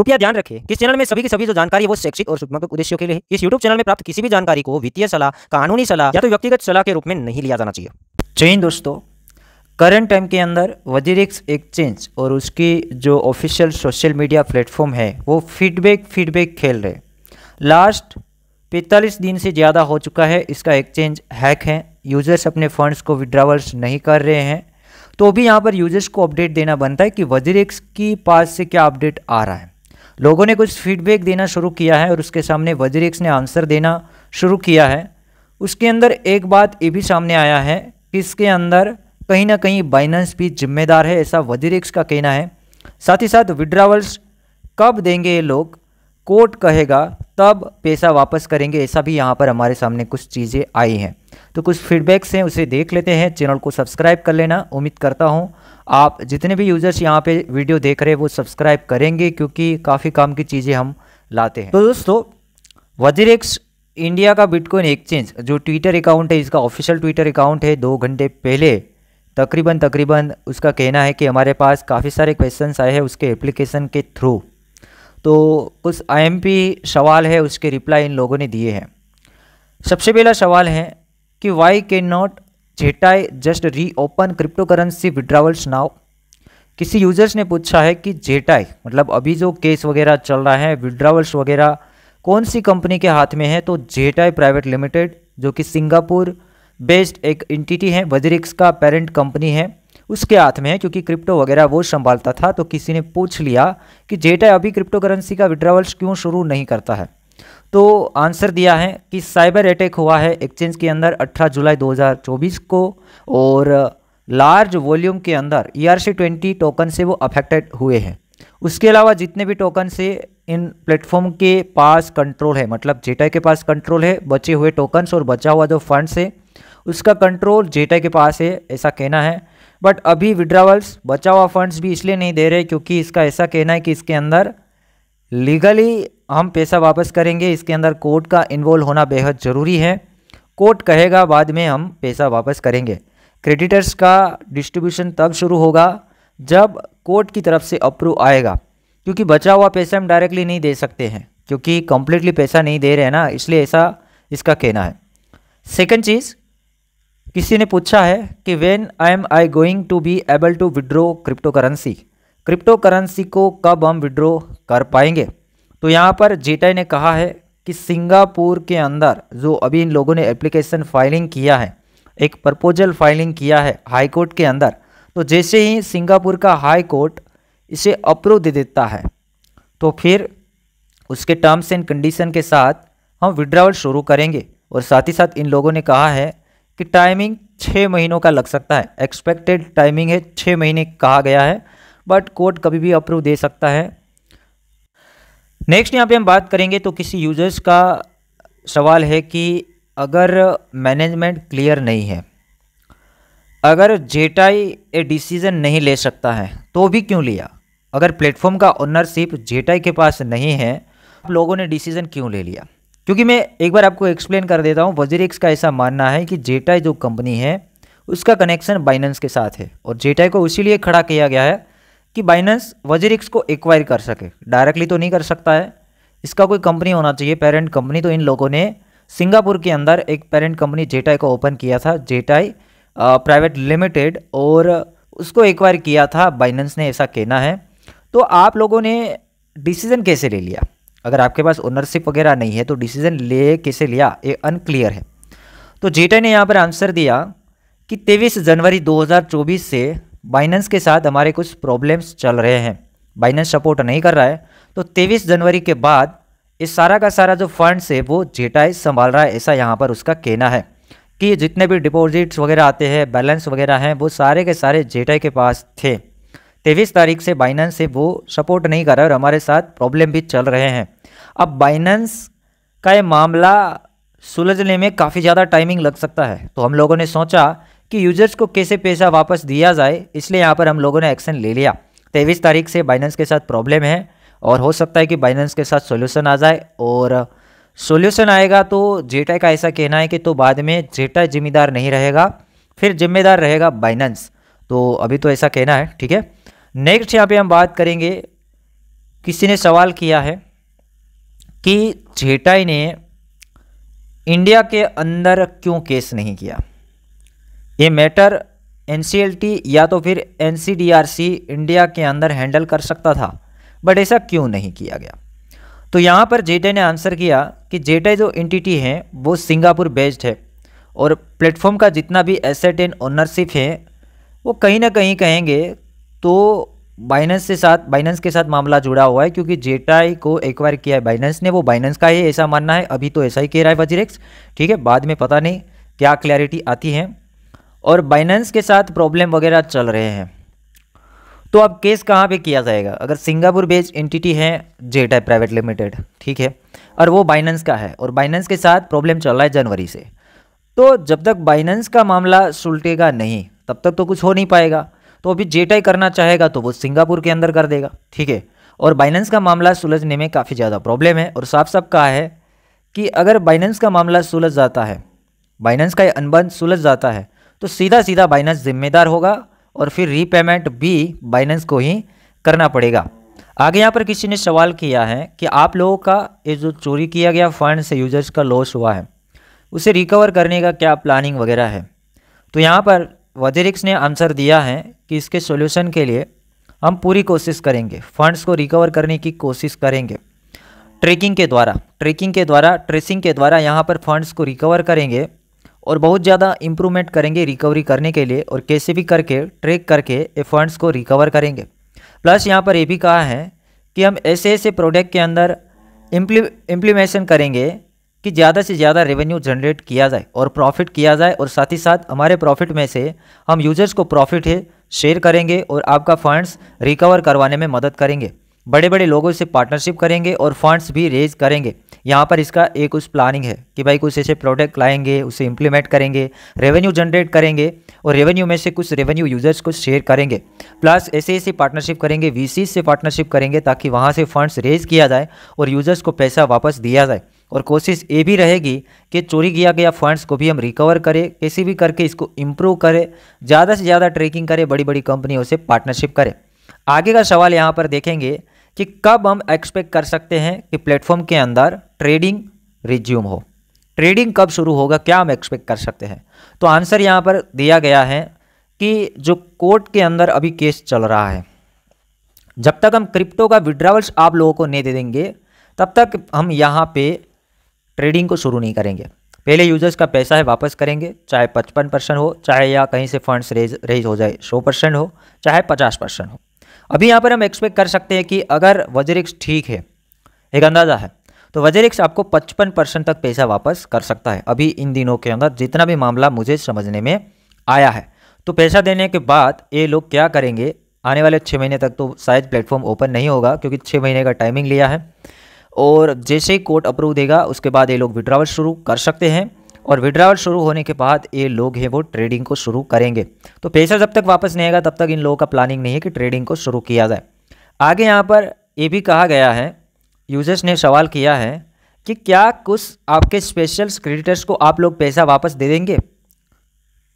कृपया ध्यान रखें कि चैनल में सभी की सभी जो जानकारी है वो शैक्षिक और शुभात्मक उद्देश्यों के लिए इस यूट्यूब चैनल में प्राप्त किसी भी जानकारी को वित्तीय सलाह कानूनी सलाह या तो व्यक्तिगत सलाह के रूप में नहीं लिया जाना चाहिए जय दोस्तों करंट टाइम के अंदर वजीरिक्स एक्सचेंज और उसकी जो ऑफिशियल सोशल मीडिया प्लेटफॉर्म है वो फीडबैक फीडबैक खेल रहे लास्ट 45 दिन से ज़्यादा हो चुका है इसका एक्सचेंज हैक है यूज़र्स अपने फंड्स को विड्रावल्स नहीं कर रहे हैं तो भी यहाँ पर यूजर्स को अपडेट देना बनता है कि वजीरिक्स की पास से क्या अपडेट आ रहा है लोगों ने कुछ फीडबैक देना शुरू किया है और उसके सामने वजीरेक्स ने आंसर देना शुरू किया है उसके अंदर एक बात ये भी सामने आया है कि इसके अंदर कहीं ना कहीं बाइनेंस भी जिम्मेदार है ऐसा वजीरेक्स का कहना है साथ ही साथ विड्रावल्स कब देंगे ये लोग कोर्ट कहेगा तब पैसा वापस करेंगे ऐसा भी यहाँ पर हमारे सामने कुछ चीज़ें आई हैं तो कुछ फीडबैक्स हैं उसे देख लेते हैं चैनल को सब्सक्राइब कर लेना उम्मीद करता हूँ आप जितने भी यूज़र्स यहाँ पे वीडियो देख रहे हैं वो सब्सक्राइब करेंगे क्योंकि काफ़ी काम की चीज़ें हम लाते हैं तो दोस्तों वजीरेक्स इंडिया का बिटकॉइन एक्सचेंज जो ट्विटर अकाउंट है इसका ऑफिशियल ट्विटर अकाउंट है दो घंटे पहले तकरीबन तकरीबन उसका कहना है कि हमारे पास काफ़ी सारे क्वेश्चंस आए हैं उसके एप्लीकेशन के थ्रू तो कुछ आईएमपी सवाल है उसके रिप्लाई इन लोगों ने दिए हैं सबसे पहला सवाल है कि वाई कैन नॉट जेटाई just re open crypto currency withdrawals now किसी यूजर्स ने पूछा है कि जेटाई मतलब अभी जो केस वगैरह चल रहा है विड्रावल्स वगैरह कौन सी कंपनी के हाथ में है तो जेटाई प्राइवेट लिमिटेड जो कि सिंगापुर बेस्ड एक इंटिटी है वजरिक्स का पेरेंट कंपनी है उसके हाथ में है क्योंकि क्रिप्टो वगैरह वो संभालता था तो किसी ने पूछ लिया कि जेटा अभी क्रिप्टो करेंसी का विड्रावल्स क्यों शुरू नहीं करता है तो आंसर दिया है कि साइबर अटैक हुआ है एक्सचेंज के अंदर 18 जुलाई 2024 को और लार्ज वॉल्यूम के अंदर E R C twenty token से वो अफेक्टेड हुए हैं उसके अलावा जितने भी टोकन से इन प्लेटफॉर्म के पास कंट्रोल है मतलब जेटा के पास कंट्रोल है बचे हुए टोकन्स और बचा हुआ जो फंड्स है उसका कंट्रोल जेटा के पास है ऐसा कहना है बट अभी विड्रावल्स बचा हुआ फंड्स भी इसलिए नहीं दे रहे क्योंकि इसका ऐसा कहना है कि इसके अंदर लीगली हम पैसा वापस करेंगे इसके अंदर कोर्ट का इन्वॉल्व होना बेहद ज़रूरी है कोर्ट कहेगा बाद में हम पैसा वापस करेंगे क्रेडिटर्स का डिस्ट्रीब्यूशन तब शुरू होगा जब कोर्ट की तरफ से अप्रूव आएगा क्योंकि बचा हुआ पैसा हम डायरेक्टली नहीं दे सकते हैं क्योंकि कम्प्लीटली पैसा नहीं दे रहे हैं ना इसलिए ऐसा इसका कहना है सेकंड चीज़ किसी ने पूछा है कि when I am I going to be able to withdraw crypto currency crypto currency को कब हम विड्रो कर पाएंगे तो यहाँ पर जेटाई ने कहा है कि सिंगापुर के अंदर जो अभी इन लोगों ने एप्लीकेशन फाइलिंग किया है एक प्रपोजल फाइलिंग किया है हाई कोर्ट के अंदर तो जैसे ही सिंगापुर का हाई कोर्ट इसे अप्रूव दे देता है तो फिर उसके टर्म्स एंड कंडीशन के साथ हम विड्रावल शुरू करेंगे और साथ ही साथ इन लोगों ने कहा है कि टाइमिंग छः महीनों का लग सकता है एक्सपेक्टेड टाइमिंग है छः महीने कहा गया है बट कोर्ट कभी भी अप्रूव दे सकता है नेक्स्ट यहाँ पे हम बात करेंगे तो किसी यूजर्स का सवाल है कि अगर मैनेजमेंट क्लियर नहीं है अगर जेटाई ए डिसीज़न नहीं ले सकता है तो भी क्यों लिया अगर प्लेटफॉर्म का ओनरशिप जेटाई के पास नहीं है लोगों ने डिसीज़न क्यों ले लिया क्योंकि मैं एक बार आपको एक्सप्लेन कर देता हूँ वजीरिक्स का ऐसा मानना है कि जेटाई जो कंपनी है उसका कनेक्शन बाइनेंस के साथ है और जेटाई को इसीलिए खड़ा किया गया है कि बाइनेंस वजीरिक्स को एक्वायर कर सके डायरेक्टली तो नहीं कर सकता है इसका कोई कंपनी होना चाहिए पेरेंट कंपनी तो इन लोगों ने सिंगापुर के अंदर एक पेरेंट कंपनी जेटाई को ओपन किया था जेटाई प्राइवेट लिमिटेड और उसको एक्वायर किया था बाइनेंस ने ऐसा कहना है तो आप लोगों ने डिसीजन कैसे ले लिया अगर आपके पास ओनरशिप वगैरह नहीं है तो डिसीजन ले कैसे लिया ये अनक्लियर है तो जेटा ने यहाँ पर आंसर दिया कि तेईस जनवरी 2024 से बाइनेंस के साथ हमारे कुछ प्रॉब्लम्स चल रहे हैं बाइनेंस सपोर्ट नहीं कर रहा है तो तेईस जनवरी के बाद ये सारा का सारा जो फंड्स है वो जेटा संभाल रहा है ऐसा यहाँ पर उसका कहना है कि जितने भी डिपॉजिट्स वगैरह आते हैं बैलेंस वगैरह हैं वो सारे के सारे जेटा के पास थे तेईस तारीख से बाइनेंस से वो सपोर्ट नहीं कर रहा और हमारे साथ प्रॉब्लम भी चल रहे हैं अब बाइनेंस का ये मामला सुलझने में काफ़ी ज़्यादा टाइमिंग लग सकता है तो हम लोगों ने सोचा कि यूजर्स को कैसे पैसा वापस दिया जाए इसलिए यहाँ पर हम लोगों ने एक्शन ले लिया तेईस तारीख से बाइनेंस के साथ प्रॉब्लम है और हो सकता है कि बाइनेंस के साथ सोल्यूशन आ जाए और सोल्यूशन आएगा तो जेटा का ऐसा कहना है कि तो बाद में जेटा जिम्मेदार नहीं रहेगा फिर जिम्मेदार रहेगा बाइनेंस तो अभी तो ऐसा कहना है ठीक है नेक्स्ट यहाँ पे हम बात करेंगे किसी ने सवाल किया है कि जेटाई ने इंडिया के अंदर क्यों केस नहीं किया ये मैटर एन या तो फिर एन इंडिया के अंदर हैंडल कर सकता था बट ऐसा क्यों नहीं किया गया तो यहाँ पर जेटाई ने आंसर किया कि जेटाई जो एंटिटी है वो सिंगापुर बेस्ड है और प्लेटफॉर्म का जितना भी एसेट एंड ओनरशिप है वो कहीं ना कहीं कहेंगे तो बाइनेंस से साथ बाइनेंस के साथ मामला जुड़ा हुआ है क्योंकि जेटाई को एक्वायर किया है बाइनेंस ने वो बाइनेंस का ही ऐसा मानना है अभी तो ऐसा ही कह रहा है वजीरेक्स ठीक है बाद में पता नहीं क्या क्लैरिटी आती है और बाइनेंस के साथ प्रॉब्लम वगैरह चल रहे हैं तो अब केस कहाँ पे किया जाएगा अगर सिंगापुर बेस्ड एंटिटी है जेटाई प्राइवेट लिमिटेड ठीक है और वो बाइनेंस का है और बाइनेंस के साथ प्रॉब्लम चल रहा है जनवरी से तो जब तक बाइनेंस का मामला सुलटेगा नहीं तब तक तो कुछ हो नहीं पाएगा तो अभी जेटाई करना चाहेगा तो वो सिंगापुर के अंदर कर देगा ठीक है और बाइनेंस का मामला सुलझने में काफ़ी ज़्यादा प्रॉब्लम है और साफ साफ कहा है कि अगर बाइनेंस का मामला सुलझ जाता है बाइनेंस का अनबन सुलझ जाता है तो सीधा सीधा बाइनेंस जिम्मेदार होगा और फिर रीपेमेंट भी बाइनेंस को ही करना पड़ेगा आगे यहाँ पर किसी ने सवाल किया है कि आप लोगों का ये जो चोरी किया गया फंड से यूजर्स का लॉस हुआ है उसे रिकवर करने का क्या प्लानिंग वगैरह है तो यहाँ पर वजेरिक्स ने आंसर दिया है कि इसके सॉल्यूशन के लिए हम पूरी कोशिश करेंगे फंड्स को रिकवर करने की कोशिश करेंगे ट्रेकिंग के द्वारा ट्रेकिंग के द्वारा ट्रेसिंग के द्वारा यहाँ पर फंड्स को रिकवर करेंगे और बहुत ज़्यादा इम्प्रूवमेंट करेंगे रिकवरी करने के लिए और कैसे भी करके ट्रैक करके ये फंड्स को रिकवर करेंगे प्लस यहाँ पर ये भी कहा है कि हम ऐसे ऐसे प्रोडक्ट के अंदर इम्प्लीमेशन करेंगे कि ज़्यादा से ज़्यादा रेवेन्यू जनरेट किया जाए और प्रॉफिट किया जाए और साथ ही साथ हमारे प्रॉफिट में से हम यूजर्स को प्रॉफिट है शेयर करेंगे और आपका फंड्स रिकवर करवाने में मदद करेंगे बड़े बड़े लोगों से पार्टनरशिप करेंगे और फंड्स भी रेज करेंगे यहाँ पर इसका एक उस प्लानिंग है कि भाई कुछ ऐसे प्रोडक्ट लाएंगे उसे इम्प्लीमेंट करेंगे रेवेन्यू जनरेट करेंगे और रेवेन्यू में से कुछ रेवेन्यू यूजर्स को शेयर करेंगे प्लस ऐसे ऐसे पार्टनरशिप करेंगे वी से पार्टनरशिप करेंगे ताकि वहाँ से फंड्स रेज किया जाए और यूजर्स को पैसा वापस दिया जाए और कोशिश ये भी रहेगी कि चोरी किया गया फंड्स को भी हम रिकवर करें किसी भी करके इसको इम्प्रूव करें ज़्यादा से ज़्यादा ट्रेकिंग करें बड़ी बड़ी कंपनियों से पार्टनरशिप करें आगे का सवाल यहाँ पर देखेंगे कि कब हम एक्सपेक्ट कर सकते हैं कि प्लेटफॉर्म के अंदर ट्रेडिंग रिज्यूम हो ट्रेडिंग कब शुरू होगा क्या हम एक्सपेक्ट कर सकते हैं तो आंसर यहाँ पर दिया गया है कि जो कोर्ट के अंदर अभी केस चल रहा है जब तक हम क्रिप्टो का विड्रावल्स आप लोगों को नहीं दे देंगे तब तक हम यहाँ पे ट्रेडिंग को शुरू नहीं करेंगे पहले यूजर्स का पैसा है वापस करेंगे चाहे पचपन परसेंट हो चाहे या कहीं से फंड्स रेज रेज हो जाए सौ परसेंट हो चाहे पचास परसेंट हो अभी यहाँ पर हम एक्सपेक्ट कर सकते हैं कि अगर वजरिक्स ठीक है एक अंदाज़ा है तो वजरिक्स आपको पचपन परसेंट तक पैसा वापस कर सकता है अभी इन दिनों के अंदर जितना भी मामला मुझे समझने में आया है तो पैसा देने के बाद ये लोग क्या करेंगे आने वाले छः महीने तक तो शायद प्लेटफॉर्म ओपन नहीं होगा क्योंकि छः महीने का टाइमिंग लिया है और जैसे ही कोर्ट अप्रूव देगा उसके बाद ये लोग विड्रावल शुरू कर सकते हैं और विड्रावल शुरू होने के बाद ये लोग हैं वो ट्रेडिंग को शुरू करेंगे तो पैसा जब तक वापस नहीं आएगा तब तक इन लोगों का प्लानिंग नहीं है कि ट्रेडिंग को शुरू किया जाए आगे यहाँ पर ये भी कहा गया है यूजर्स ने सवाल किया है कि क्या कुछ आपके स्पेशल क्रेडिटर्स को आप लोग पैसा वापस दे देंगे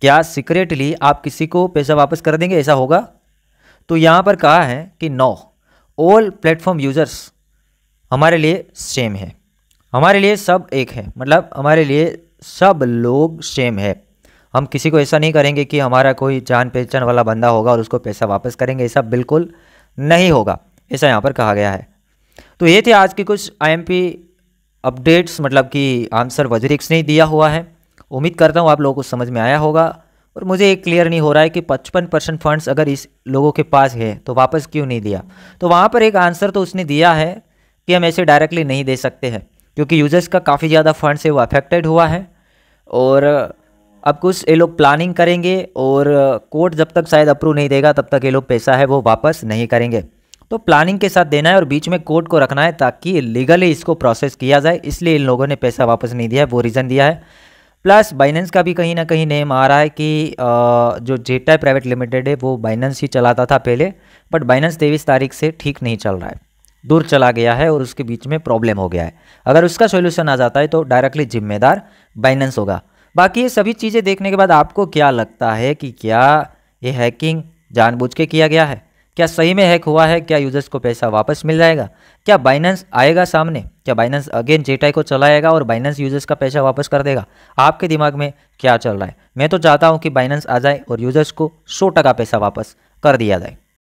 क्या सीक्रेटली आप किसी को पैसा वापस कर देंगे ऐसा होगा तो यहाँ पर कहा है कि नो ऑल प्लेटफॉर्म यूजर्स हमारे लिए सेम है हमारे लिए सब एक है मतलब हमारे लिए सब लोग सेम है हम किसी को ऐसा नहीं करेंगे कि हमारा कोई जान पहचान वाला बंदा होगा और उसको पैसा वापस करेंगे ऐसा बिल्कुल नहीं होगा ऐसा यहाँ पर कहा गया है तो ये थे आज के कुछ आईएमपी अपडेट्स मतलब कि आंसर वजरिक्स ने दिया हुआ है उम्मीद करता हूँ आप लोगों को समझ में आया होगा और मुझे एक क्लियर नहीं हो रहा है कि 55 परसेंट फंड्स अगर इस लोगों के पास है तो वापस क्यों नहीं दिया तो वहाँ पर एक आंसर तो उसने दिया है कि हम ऐसे डायरेक्टली नहीं दे सकते हैं क्योंकि यूजर्स का काफ़ी ज़्यादा फंड से वो अफेक्टेड हुआ है और अब कुछ ये लोग प्लानिंग करेंगे और कोर्ट जब तक शायद अप्रूव नहीं देगा तब तक ये लोग पैसा है वो वापस नहीं करेंगे तो प्लानिंग के साथ देना है और बीच में कोर्ट को रखना है ताकि लीगली इसको प्रोसेस किया जाए इसलिए इन लोगों ने पैसा वापस नहीं दिया है वो रीज़न दिया है प्लस बाइनेंस का भी कहीं ना कहीं नेम आ रहा है कि जो जेटा प्राइवेट लिमिटेड है वो बाइनेंस ही चलाता था पहले बट बाइनेंस तेईस तारीख से ठीक नहीं चल रहा है दूर चला गया है और उसके बीच में प्रॉब्लम हो गया है अगर उसका सोल्यूशन आ जाता है तो डायरेक्टली जिम्मेदार बाइनेंस होगा बाकी ये सभी चीज़ें देखने के बाद आपको क्या लगता है कि क्या ये हैकिंग जानबूझ के किया गया है क्या सही में हैक हुआ है क्या यूजर्स को पैसा वापस मिल जाएगा क्या बाइनेंस आएगा सामने क्या बाइनेंस अगेन जेटाई को चलाएगा और बाइनेंस यूजर्स का पैसा वापस कर देगा आपके दिमाग में क्या चल रहा है मैं तो चाहता हूँ कि बाइनेंस आ जाए और यूजर्स को सौ टका पैसा वापस कर दिया जाए